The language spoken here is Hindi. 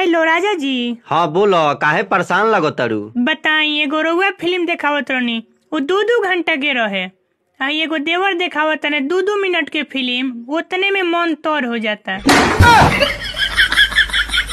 हेलो राजा जी हाँ बोलो काहे परेशान लगो तरु बताई एगो रउआ फिल्म देखावत रहनी वो दो दो घंटा के रहे आ एगो देवर देखावत दू दू मिनट के फिल्म उतने में मन तौर हो जाता